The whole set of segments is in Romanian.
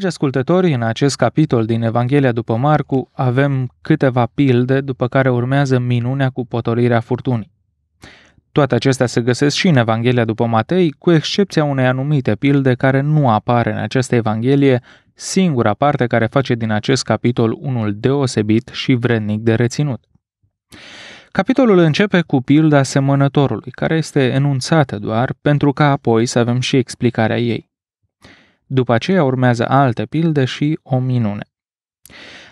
Dragi ascultători, în acest capitol din Evanghelia după Marcu avem câteva pilde după care urmează minunea cu potolirea furtunii. Toate acestea se găsesc și în Evanghelia după Matei, cu excepția unei anumite pilde care nu apare în această Evanghelie, singura parte care face din acest capitol unul deosebit și vrednic de reținut. Capitolul începe cu pilda semănătorului, care este enunțată doar pentru ca apoi să avem și explicarea ei. După aceea urmează alte pilde și o minune.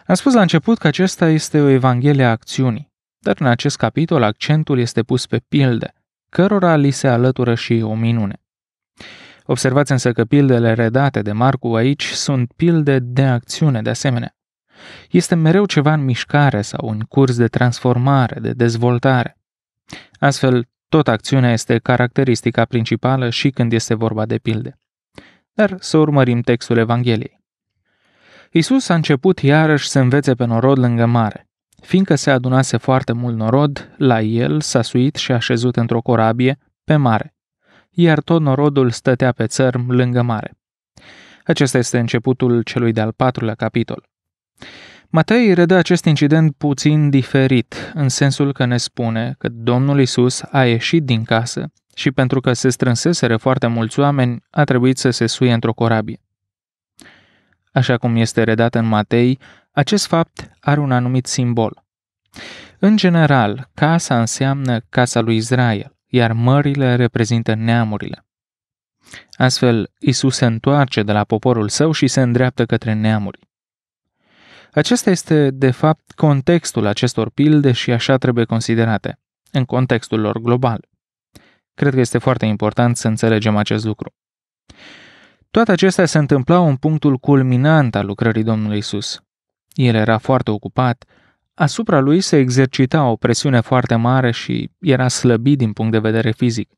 Am spus la început că acesta este o evanghelie a acțiunii, dar în acest capitol accentul este pus pe pilde, cărora li se alătură și o minune. Observați însă că pildele redate de Marcu aici sunt pilde de acțiune de asemenea. Este mereu ceva în mișcare sau în curs de transformare, de dezvoltare. Astfel, tot acțiunea este caracteristica principală și când este vorba de pilde. Dar să urmărim textul Evangheliei. Isus a început iarăși să învețe pe norod lângă mare. Fiindcă se adunase foarte mult norod, la el s-a suit și așezut într-o corabie pe mare, iar tot norodul stătea pe țărm lângă mare. Acesta este începutul celui de-al patrulea capitol. Matei redă acest incident puțin diferit, în sensul că ne spune că Domnul Isus a ieșit din casă și pentru că se strânseseră foarte mulți oameni, a trebuit să se suie într-o corabie. Așa cum este redat în Matei, acest fapt are un anumit simbol. În general, casa înseamnă casa lui Israel, iar mările reprezintă neamurile. Astfel, Isus se întoarce de la poporul său și se îndreaptă către neamuri. Acesta este, de fapt, contextul acestor pilde și așa trebuie considerate, în contextul lor global. Cred că este foarte important să înțelegem acest lucru. Toate acestea se întâmplau în punctul culminant al lucrării Domnului Isus. El era foarte ocupat, asupra lui se exercita o presiune foarte mare și era slăbit din punct de vedere fizic.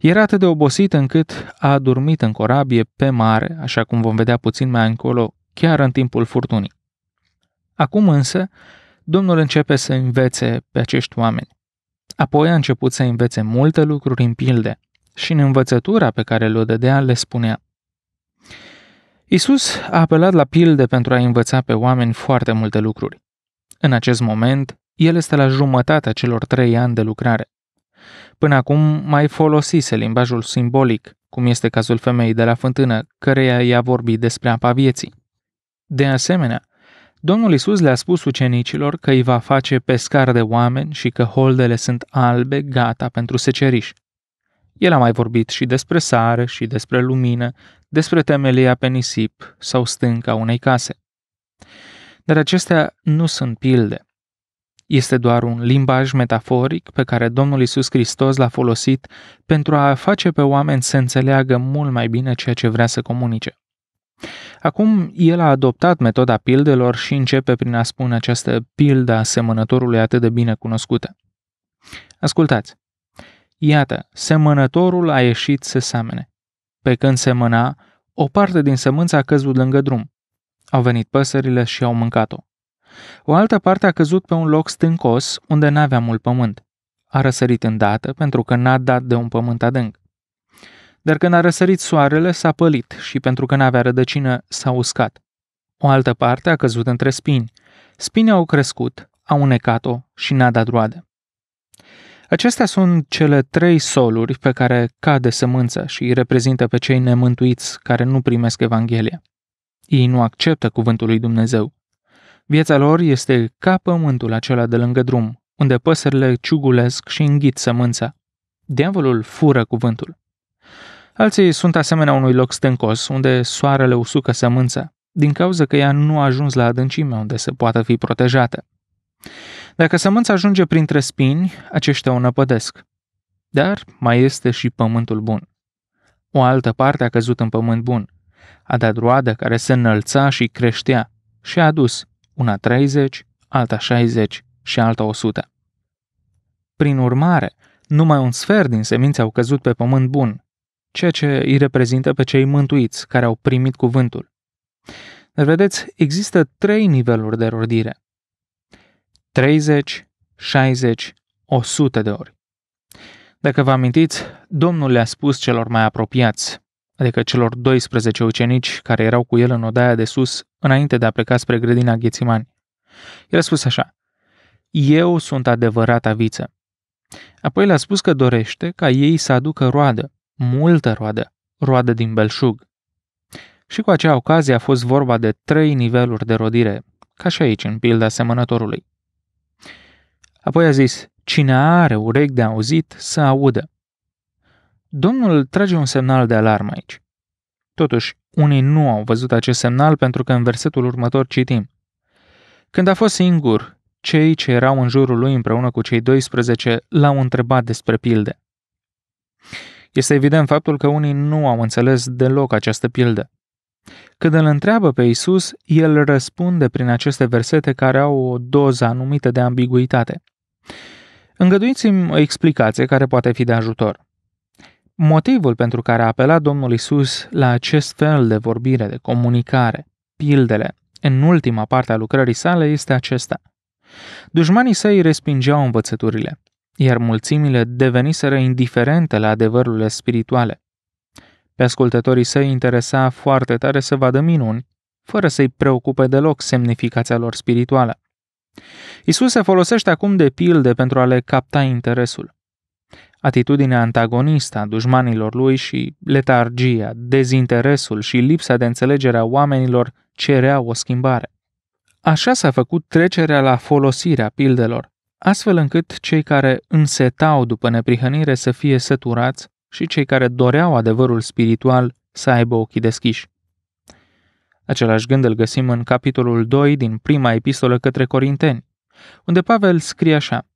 Era atât de obosit încât a adormit în corabie pe mare, așa cum vom vedea puțin mai încolo, chiar în timpul furtunii. Acum însă, Domnul începe să învețe pe acești oameni. Apoi a început să învețe multe lucruri în pilde și în învățătura pe care le-o dădea le spunea. Isus a apelat la pilde pentru a învăța pe oameni foarte multe lucruri. În acest moment, el este la jumătatea celor trei ani de lucrare. Până acum mai folosise limbajul simbolic, cum este cazul femeii de la fântână, căreia i-a vorbit despre apa vieții. De asemenea, Domnul Isus le-a spus ucenicilor că îi va face pescar de oameni și că holdele sunt albe, gata pentru seceriș. El a mai vorbit și despre sare și despre lumină, despre temelia pe nisip sau stânca unei case. Dar acestea nu sunt pilde. Este doar un limbaj metaforic pe care Domnul Isus Hristos l-a folosit pentru a face pe oameni să înțeleagă mult mai bine ceea ce vrea să comunice. Acum el a adoptat metoda pildelor și începe prin a spune această pildă a semănătorului atât de bine cunoscută. Ascultați! Iată, semănătorul a ieșit să samene. Pe când semăna, o parte din sămânță a căzut lângă drum. Au venit păsările și au mâncat-o. O altă parte a căzut pe un loc stâncos, unde n-avea mult pământ. A răsărit îndată pentru că n-a dat de un pământ adânc dar când a răsărit soarele s-a pălit și pentru că n-avea rădăcină s-a uscat. O altă parte a căzut între spini. Spinii au crescut, au unecat-o și n-a dat roade. Acestea sunt cele trei soluri pe care cade sămânța și îi reprezintă pe cei nemântuiți care nu primesc Evanghelia. Ei nu acceptă cuvântul lui Dumnezeu. Viața lor este ca pământul acela de lângă drum, unde păsările ciugulesc și înghit sămânța. Diavolul fură cuvântul. Alții sunt asemenea unui loc stâncos, unde soarele usucă sămânța, din cauza că ea nu a ajuns la adâncime unde se poate fi protejată. Dacă sămânța ajunge printre spini, aceștia o năpădesc. Dar mai este și pământul bun. O altă parte a căzut în pământ bun. A dat roadă care se înălța și creștea și a adus una 30, alta 60 și alta 100. Prin urmare, numai un sfert din semințe au căzut pe pământ bun, ceea ce îi reprezintă pe cei mântuiți care au primit cuvântul. Dar vedeți, există trei niveluri de rodire. 30, 60, 100 de ori. Dacă vă amintiți, Domnul le-a spus celor mai apropiați, adică celor 12 ucenici care erau cu el în odaia de sus, înainte de a pleca spre grădina Ghețimani. El a spus așa, Eu sunt adevărata viță. Apoi le-a spus că dorește ca ei să aducă roadă multă roadă, roadă din belșug. Și cu acea ocazie a fost vorba de trei niveluri de rodire, ca și aici în pilda semănătorului. Apoi a zis, cine are urechi de auzit să audă. Domnul trage un semnal de alarmă aici. Totuși, unii nu au văzut acest semnal pentru că în versetul următor citim. Când a fost singur, cei ce erau în jurul lui împreună cu cei 12 l-au întrebat despre pilde. Este evident faptul că unii nu au înțeles deloc această pildă. Când îl întreabă pe Isus, el răspunde prin aceste versete care au o doză anumită de ambiguitate. Îngăduiți-mi o explicație care poate fi de ajutor. Motivul pentru care a apelat Domnul Isus la acest fel de vorbire, de comunicare, pildele, în ultima parte a lucrării sale este acesta. Dușmanii săi respingeau învățăturile iar mulțimile deveniseră indiferente la adevărurile spirituale. Pe ascultătorii săi interesa foarte tare să vadă minuni, fără să-i preocupe deloc semnificația lor spirituală. Isus se folosește acum de pilde pentru a le capta interesul. Atitudinea antagonistă a dușmanilor lui și letargia, dezinteresul și lipsa de înțelegere a oamenilor cereau o schimbare. Așa s-a făcut trecerea la folosirea pildelor astfel încât cei care însetau după neprihănire să fie săturați și cei care doreau adevărul spiritual să aibă ochii deschiși. Același gând îl găsim în capitolul 2 din prima epistolă către Corinteni, unde Pavel scrie așa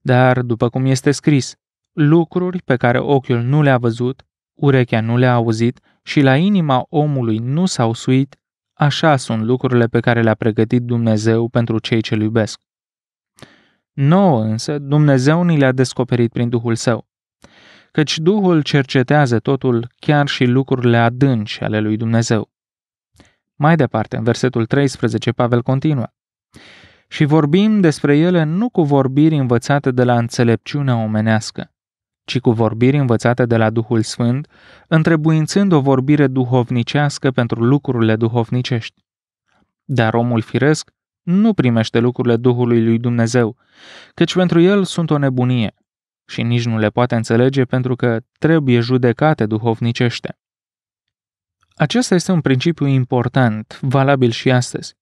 Dar, după cum este scris, lucruri pe care ochiul nu le-a văzut, urechea nu le-a auzit și la inima omului nu s-au suit, așa sunt lucrurile pe care le-a pregătit Dumnezeu pentru cei ce-L iubesc. Nouă însă Dumnezeu ni le-a descoperit prin Duhul Său. Căci Duhul cercetează totul, chiar și lucrurile adânci ale lui Dumnezeu. Mai departe, în versetul 13, Pavel continuă. Și vorbim despre ele nu cu vorbiri învățate de la înțelepciunea omenească, ci cu vorbiri învățate de la Duhul Sfânt, întrebuințând o vorbire duhovnicească pentru lucrurile duhovnicești. Dar omul firesc nu primește lucrurile Duhului lui Dumnezeu, căci pentru el sunt o nebunie și nici nu le poate înțelege pentru că trebuie judecate duhovnicește. Acesta este un principiu important, valabil și astăzi.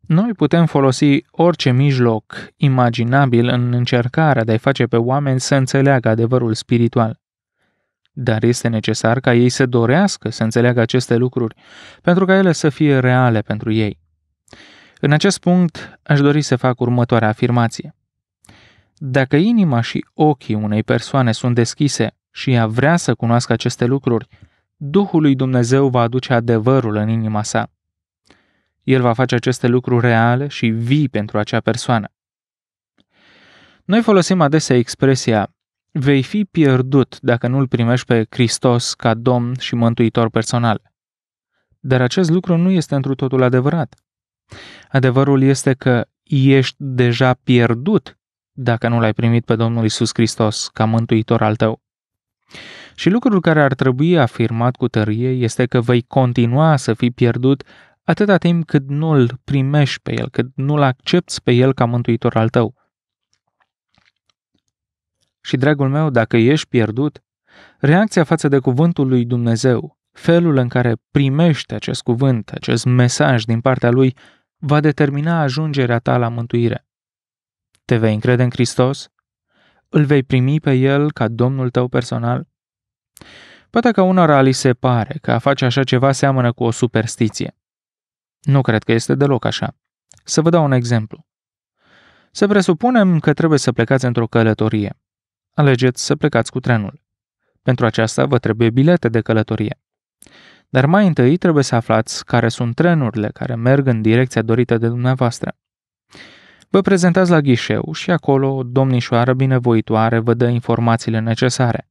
Noi putem folosi orice mijloc imaginabil în încercarea de a-i face pe oameni să înțeleagă adevărul spiritual. Dar este necesar ca ei să dorească să înțeleagă aceste lucruri, pentru ca ele să fie reale pentru ei. În acest punct, aș dori să fac următoarea afirmație. Dacă inima și ochii unei persoane sunt deschise și ea vrea să cunoască aceste lucruri, Duhul lui Dumnezeu va aduce adevărul în inima sa. El va face aceste lucruri reale și vii pentru acea persoană. Noi folosim adesea expresia vei fi pierdut dacă nu-L primești pe Hristos ca Domn și Mântuitor personal. Dar acest lucru nu este întru totul adevărat. Adevărul este că ești deja pierdut dacă nu l-ai primit pe Domnul Isus Hristos ca mântuitor al tău. Și lucrul care ar trebui afirmat cu tărie este că vei continua să fii pierdut atâta timp cât nu-L primești pe El, cât nu-L accepti pe El ca mântuitor al tău. Și, dragul meu, dacă ești pierdut, reacția față de cuvântul lui Dumnezeu Felul în care primești acest cuvânt, acest mesaj din partea lui, va determina ajungerea ta la mântuire. Te vei încrede în Hristos? Îl vei primi pe El ca Domnul tău personal? Poate că unora li se pare că a face așa ceva seamănă cu o superstiție. Nu cred că este deloc așa. Să vă dau un exemplu. Să presupunem că trebuie să plecați într-o călătorie. Alegeți să plecați cu trenul. Pentru aceasta vă trebuie bilete de călătorie. Dar mai întâi trebuie să aflați care sunt trenurile care merg în direcția dorită de dumneavoastră. Vă prezentați la ghișeu și acolo o domnișoară binevoitoare vă dă informațiile necesare.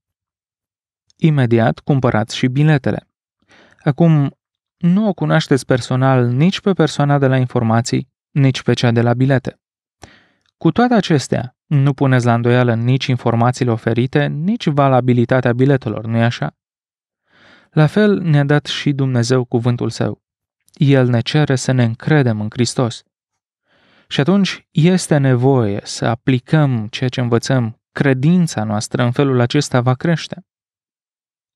Imediat cumpărați și biletele. Acum, nu o cunoașteți personal nici pe persoana de la informații, nici pe cea de la bilete. Cu toate acestea, nu puneți la îndoială nici informațiile oferite, nici valabilitatea biletelor, nu-i așa? La fel ne-a dat și Dumnezeu cuvântul său. El ne cere să ne încredem în Hristos. Și atunci este nevoie să aplicăm ceea ce învățăm. Credința noastră în felul acesta va crește.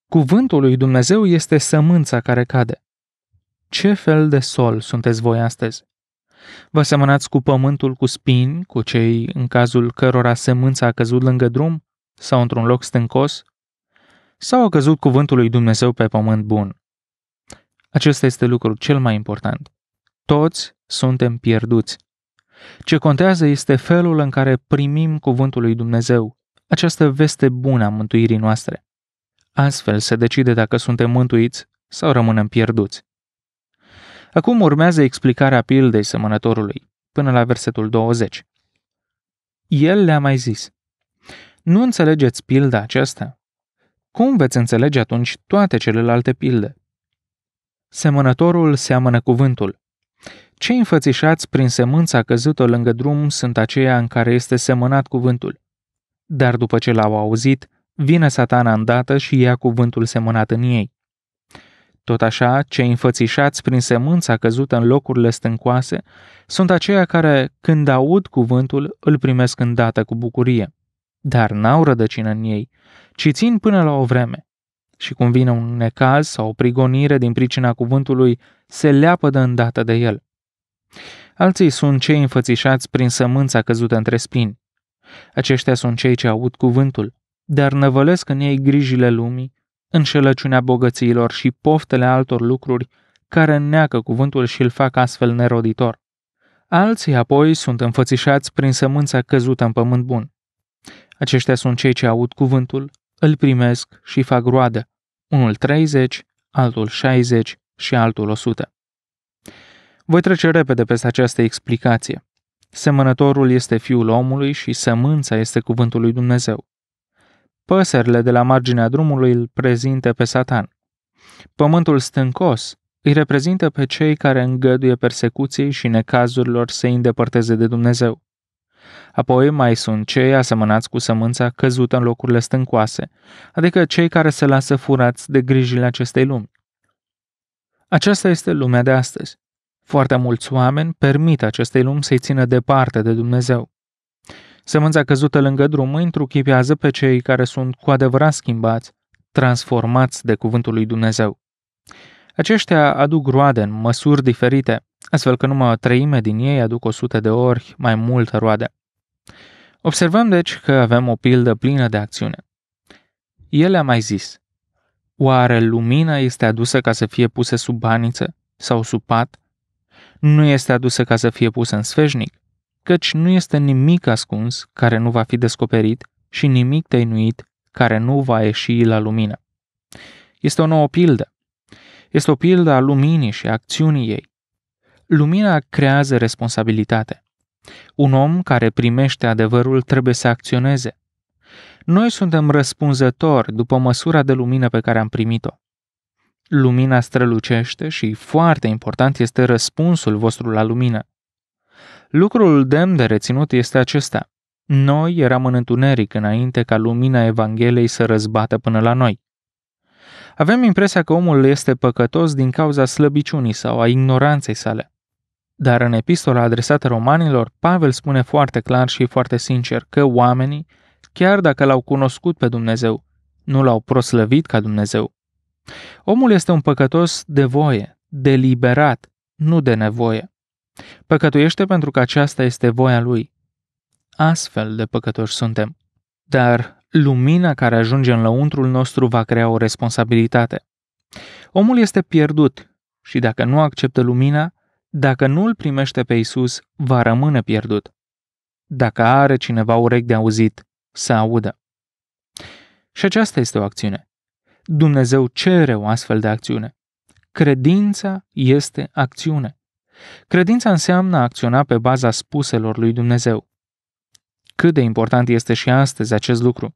Cuvântul lui Dumnezeu este sămânța care cade. Ce fel de sol sunteți voi astăzi? Vă semănați cu pământul cu spini, cu cei în cazul cărora sămânța a căzut lângă drum sau într-un loc stâncos, sau a căzut cuvântul lui Dumnezeu pe pământ bun. Acesta este lucrul cel mai important. Toți suntem pierduți. Ce contează este felul în care primim cuvântul lui Dumnezeu, această veste bună a mântuirii noastre. Astfel se decide dacă suntem mântuiți sau rămânem pierduți. Acum urmează explicarea pildei semănătorului, până la versetul 20. El le-a mai zis, Nu înțelegeți pilda aceasta? Cum veți înțelege atunci toate celelalte pilde? Semănătorul seamănă cuvântul. Cei înfățișați prin semânța căzută lângă drum sunt aceia în care este semănat cuvântul. Dar după ce l-au auzit, vine satana îndată și ia cuvântul semănat în ei. Tot așa, cei înfățișați prin semânța căzută în locurile stâncoase sunt aceia care, când aud cuvântul, îl primesc îndată cu bucurie. Dar n-au rădăcină în ei, ci țin până la o vreme. Și cum vine un necaz sau o prigonire din pricina cuvântului, se leapă de îndată de el. Alții sunt cei înfățișați prin sămânța căzută între spini. Aceștia sunt cei ce aud cuvântul, dar năvălesc în ei grijile lumii, înșelăciunea bogățiilor și poftele altor lucruri care neacă cuvântul și îl fac astfel neroditor. Alții apoi sunt înfățișați prin sămânța căzută în pământ bun. Aceștia sunt cei ce aud cuvântul, îl primesc și fac roadă, unul 30, altul 60 și altul 100. Voi trece repede peste această explicație. Semănătorul este fiul omului și sămânța este cuvântul lui Dumnezeu. Păsările de la marginea drumului îl prezintă pe Satan. Pământul stâncos îi reprezintă pe cei care îngăduie persecuției și necazurilor să îi îndepărteze de Dumnezeu. Apoi mai sunt cei asemănați cu sămânța căzută în locurile stâncoase, adică cei care se lasă furați de grijile acestei lumi. Aceasta este lumea de astăzi. Foarte mulți oameni permit acestei lumi să-i țină departe de Dumnezeu. Sămânța căzută lângă drum îi întruchipează pe cei care sunt cu adevărat schimbați, transformați de cuvântul lui Dumnezeu. Aceștia aduc roade în măsuri diferite, astfel că numai o treime din ei aduc 100 de ori mai multă roade. Observăm deci că avem o pildă plină de acțiune. El a mai zis, oare lumina este adusă ca să fie pusă sub baniță sau sub pat? Nu este adusă ca să fie pusă în sfeșnic, căci nu este nimic ascuns care nu va fi descoperit și nimic tăinuit care nu va ieși la lumină. Este o nouă pildă. Este o pildă a luminii și a acțiunii ei. Lumina creează responsabilitate. Un om care primește adevărul trebuie să acționeze. Noi suntem răspunzători după măsura de lumină pe care am primit-o. Lumina strălucește și foarte important este răspunsul vostru la lumină. Lucrul demn de reținut este acesta. Noi eram în întuneric înainte ca lumina Evangheliei să răzbată până la noi. Avem impresia că omul este păcătos din cauza slăbiciunii sau a ignoranței sale. Dar în epistola adresată romanilor, Pavel spune foarte clar și foarte sincer că oamenii, chiar dacă l-au cunoscut pe Dumnezeu, nu l-au proslăvit ca Dumnezeu. Omul este un păcătos de voie, deliberat, nu de nevoie. Păcătuiește pentru că aceasta este voia lui. Astfel de păcătoși suntem. Dar lumina care ajunge în lăuntrul nostru va crea o responsabilitate. Omul este pierdut și dacă nu acceptă lumina, dacă nu îl primește pe Isus, va rămâne pierdut. Dacă are cineva urechi de auzit, să audă. Și aceasta este o acțiune. Dumnezeu cere o astfel de acțiune. Credința este acțiune. Credința înseamnă a acționa pe baza spuselor lui Dumnezeu. Cât de important este și astăzi acest lucru.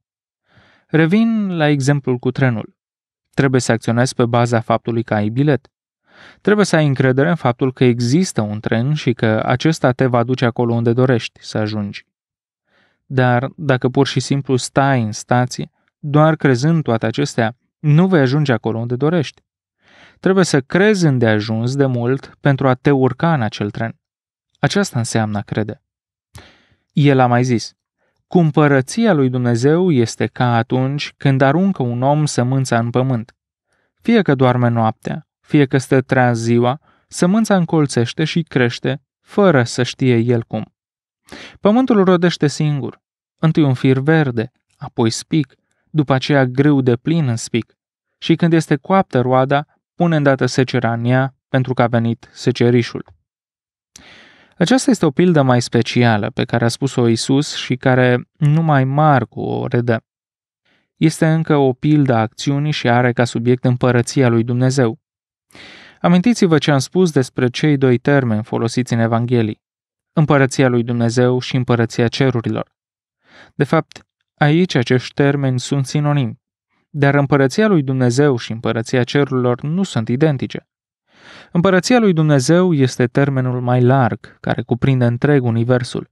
Revin la exemplul cu trenul. Trebuie să acționezi pe baza faptului că ai bilet. Trebuie să ai încredere în faptul că există un tren și că acesta te va duce acolo unde dorești să ajungi. Dar dacă pur și simplu stai în stație, doar crezând toate acestea, nu vei ajunge acolo unde dorești. Trebuie să crezi îndeajuns de mult pentru a te urca în acel tren. Aceasta înseamnă a crede. El a mai zis, Cumpărăția lui Dumnezeu este ca atunci când aruncă un om sămânța în pământ. Fie că doarme noaptea, fie că stă treaz ziua, sămânța încolțește și crește, fără să știe el cum. Pământul rodește singur, întâi un fir verde, apoi spic, după aceea greu de plin în spic, și când este coaptă roada, pune îndată secera în ea, pentru că a venit secerișul. Aceasta este o pildă mai specială pe care a spus-o Isus și care numai Marcu o redă. Este încă o pildă a acțiunii și are ca subiect împărăția lui Dumnezeu. Amintiți-vă ce am spus despre cei doi termeni folosiți în Evanghelii, împărăția lui Dumnezeu și împărăția cerurilor. De fapt, aici acești termeni sunt sinonimi, dar împărăția lui Dumnezeu și împărăția cerurilor nu sunt identice. Împărăția lui Dumnezeu este termenul mai larg, care cuprinde întreg universul.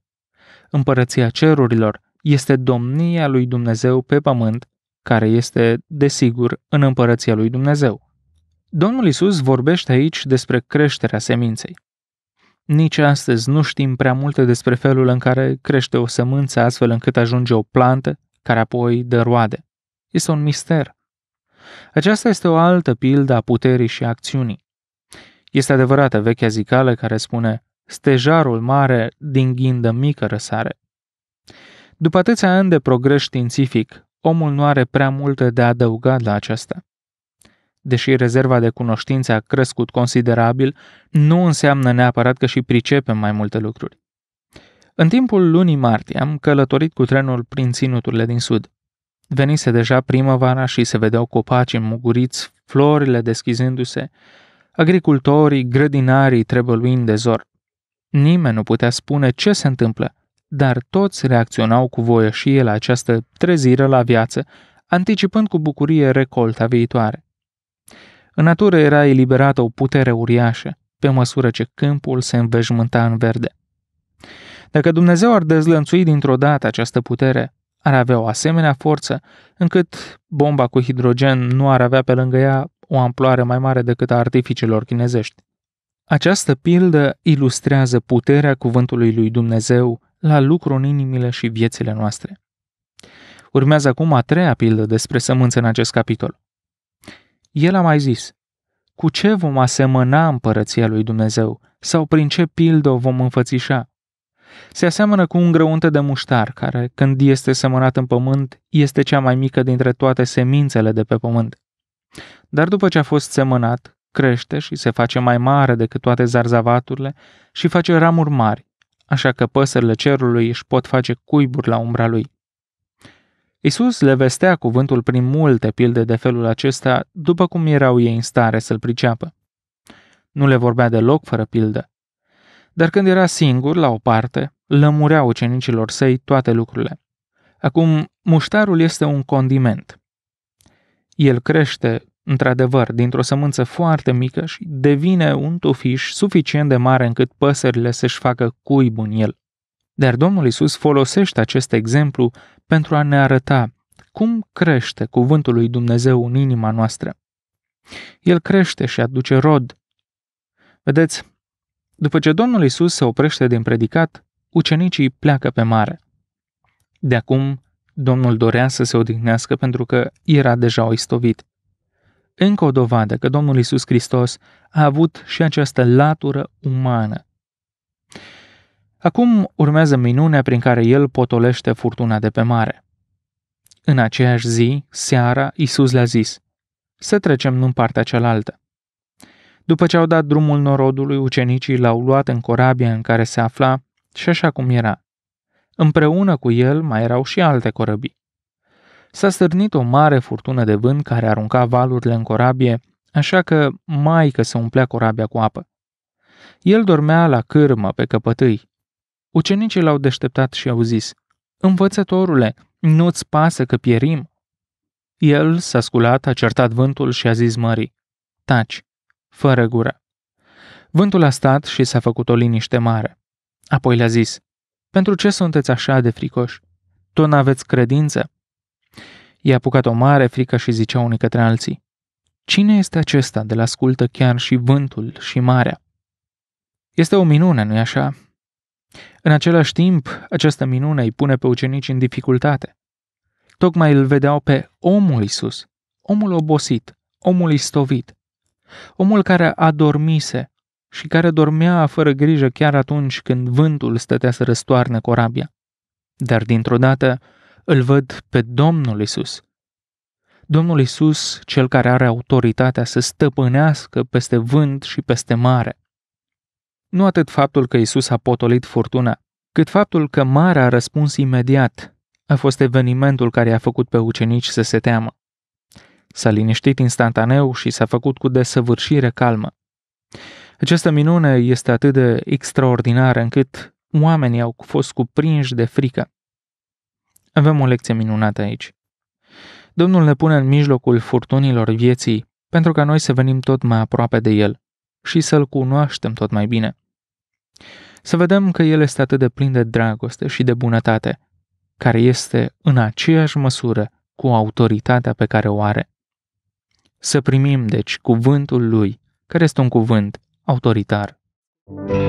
Împărăția cerurilor este domnia lui Dumnezeu pe pământ, care este, desigur, în împărăția lui Dumnezeu. Domnul Isus vorbește aici despre creșterea seminței. Nici astăzi nu știm prea multe despre felul în care crește o sămânță astfel încât ajunge o plantă care apoi dă roade. Este un mister. Aceasta este o altă pildă a puterii și acțiunii. Este adevărată vechea zicală care spune stejarul mare din ghindă mică răsare. După atâția ani de progres științific, omul nu are prea multe de adăugat la aceasta deși rezerva de cunoștințe a crescut considerabil, nu înseamnă neapărat că și pricepem mai multe lucruri. În timpul lunii martie am călătorit cu trenul prin ținuturile din sud. Venise deja primăvara și se vedeau copaci muguriți, florile deschizându-se, agricultorii, grădinarii trebăluind de zor. Nimeni nu putea spune ce se întâmplă, dar toți reacționau cu voie el la această trezire la viață, anticipând cu bucurie recolta viitoare. În natură era eliberată o putere uriașă, pe măsură ce câmpul se înveșmânta în verde. Dacă Dumnezeu ar dezlănțui dintr-o dată această putere, ar avea o asemenea forță, încât bomba cu hidrogen nu ar avea pe lângă ea o amploare mai mare decât a artificiilor chinezești. Această pildă ilustrează puterea cuvântului lui Dumnezeu la lucru în inimile și viețile noastre. Urmează acum a treia pildă despre sămânță în acest capitol. El a mai zis, cu ce vom asemăna împărăția lui Dumnezeu sau prin ce pildă o vom înfățișa? Se aseamănă cu un grăunte de muștar, care, când este semănat în pământ, este cea mai mică dintre toate semințele de pe pământ. Dar după ce a fost semănat, crește și se face mai mare decât toate zarzavaturile și face ramuri mari, așa că păsările cerului își pot face cuiburi la umbra lui. Isus le vestea cuvântul prin multe pilde de felul acesta, după cum erau ei în stare să-l priceapă. Nu le vorbea deloc fără pildă. Dar când era singur, la o parte, lămurea ucenicilor săi toate lucrurile. Acum, muștarul este un condiment. El crește, într-adevăr, dintr-o sămânță foarte mică și devine un tufiș suficient de mare încât păsările să-și facă cuib în el. Dar Domnul Isus folosește acest exemplu pentru a ne arăta cum crește cuvântul lui Dumnezeu în inima noastră. El crește și aduce rod. Vedeți, după ce Domnul Isus se oprește din predicat, ucenicii pleacă pe mare. De acum, Domnul dorea să se odihnească pentru că era deja oistovit. Încă o dovadă că Domnul Isus Hristos a avut și această latură umană, Acum urmează minunea prin care el potolește furtuna de pe mare. În aceeași zi, seara, Isus le-a zis, să trecem în partea cealaltă. După ce au dat drumul norodului, ucenicii l-au luat în corabia în care se afla și așa cum era. Împreună cu el mai erau și alte corăbii. S-a stârnit o mare furtună de vânt care arunca valurile în corabie, așa că mai că se umplea corabia cu apă. El dormea la cârmă pe căpătâi, Ucenicii l-au deșteptat și au zis, Învățătorule, nu-ți pasă că pierim? El s-a sculat, a certat vântul și a zis mării, Taci, fără gură. Vântul a stat și s-a făcut o liniște mare. Apoi le-a zis, Pentru ce sunteți așa de fricoși? Tu n-aveți credință? I-a apucat o mare frică și zicea unii către alții, Cine este acesta de la ascultă chiar și vântul și marea? Este o minune, nu-i așa? În același timp, această minune îi pune pe ucenici în dificultate. Tocmai îl vedeau pe omul Isus, omul obosit, omul istovit, omul care adormise și care dormea fără grijă chiar atunci când vântul stătea să răstoarne corabia. Dar dintr-o dată îl văd pe Domnul Isus. Domnul Isus, cel care are autoritatea să stăpânească peste vânt și peste mare. Nu atât faptul că Isus a potolit furtuna, cât faptul că Mara a răspuns imediat a fost evenimentul care a făcut pe ucenici să se teamă. S-a liniștit instantaneu și s-a făcut cu desăvârșire calmă. Această minune este atât de extraordinară încât oamenii au fost cuprinși de frică. Avem o lecție minunată aici. Domnul ne pune în mijlocul furtunilor vieții pentru ca noi să venim tot mai aproape de El și să-L cunoaștem tot mai bine. Să vedem că El este atât de plin de dragoste și de bunătate, care este în aceeași măsură cu autoritatea pe care o are. Să primim, deci, cuvântul Lui, care este un cuvânt autoritar. Thank you